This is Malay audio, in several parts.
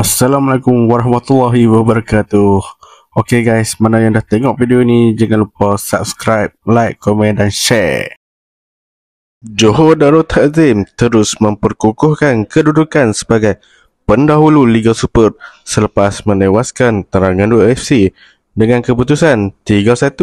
Assalamualaikum warahmatullahi wabarakatuh Ok guys, mana yang dah tengok video ni Jangan lupa subscribe, like, komen dan share Johor Darul Takzim terus memperkukuhkan kedudukan sebagai pendahulu Liga Super selepas menewaskan Terengganu FC dengan keputusan 3-1.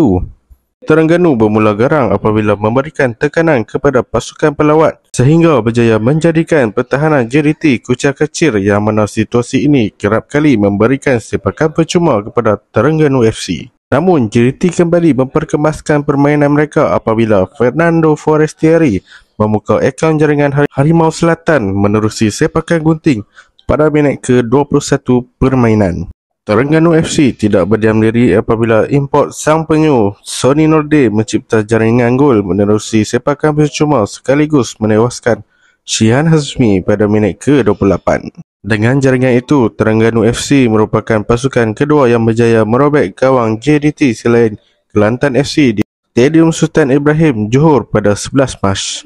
Terengganu bermula garang apabila memberikan tekanan kepada pasukan pelawat sehingga berjaya menjadikan pertahanan JDT kucar kecil yang mana situasi ini kerap kali memberikan sepakan percuma kepada Terengganu FC. Namun, JDT kembali memperkemaskan permainan mereka apabila Fernando Forestieri memukau ekang jaringan Harimau Selatan menerusi sepakan gunting pada minit ke-21 permainan. Terengganu FC tidak berdiam diri apabila import sang penyu Sony Norde mencipta jaringan gol menerusi sepakan percuma sekaligus menewaskan Shihan Hazmi pada minit ke-28. Dengan jaringan itu, Terengganu FC merupakan pasukan kedua yang berjaya merobek gawang JDT selain Kelantan FC di Stadium Sultan Ibrahim Johor pada 11 Mac.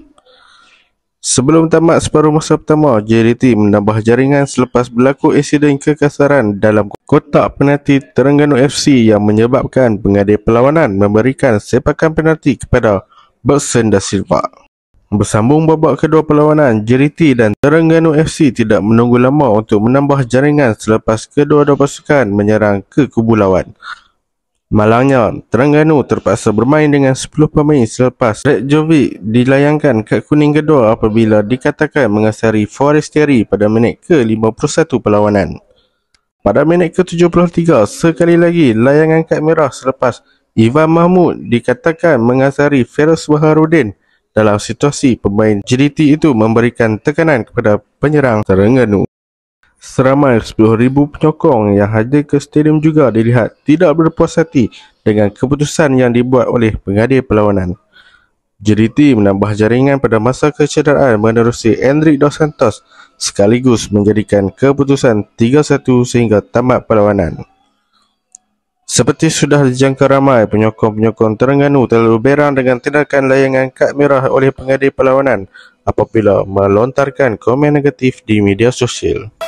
Sebelum tamat separuh masa pertama, JDT menambah jaringan selepas berlaku insiden kekasaran dalam kotak penalti Terengganu FC yang menyebabkan pengadil perlawanan memberikan sepakan penalti kepada Berson da Silva. Bersambung babak kedua perlawanan, JDT dan Terengganu FC tidak menunggu lama untuk menambah jaringan selepas kedua-dua pasukan menyerang ke kubu lawan. Malangnya, Terengganu terpaksa bermain dengan 10 pemain selepas Red Jovic dilayangkan kad kuning kedua apabila dikatakan mengasari Forestieri pada minit ke-51 perlawanan. Pada minit ke-73, sekali lagi layangan kad merah selepas Ivan Mahmud dikatakan mengasari Feroz Baharudin dalam situasi pemain JDT itu memberikan tekanan kepada penyerang Terengganu seramai 10,000 penyokong yang hadir ke stadium juga dilihat tidak berpuas hati dengan keputusan yang dibuat oleh pengadil perlawanan. JDT menambah jaringan pada masa kecederaan menerusi Hendrik Dos Santos sekaligus menjadikan keputusan 3-1 sehingga tamat perlawanan. Seperti sudah dijangka ramai, penyokong-penyokong Terengganu terlalu berang dengan tindakan layangan kad merah oleh pengadil perlawanan apabila melontarkan komen negatif di media sosial.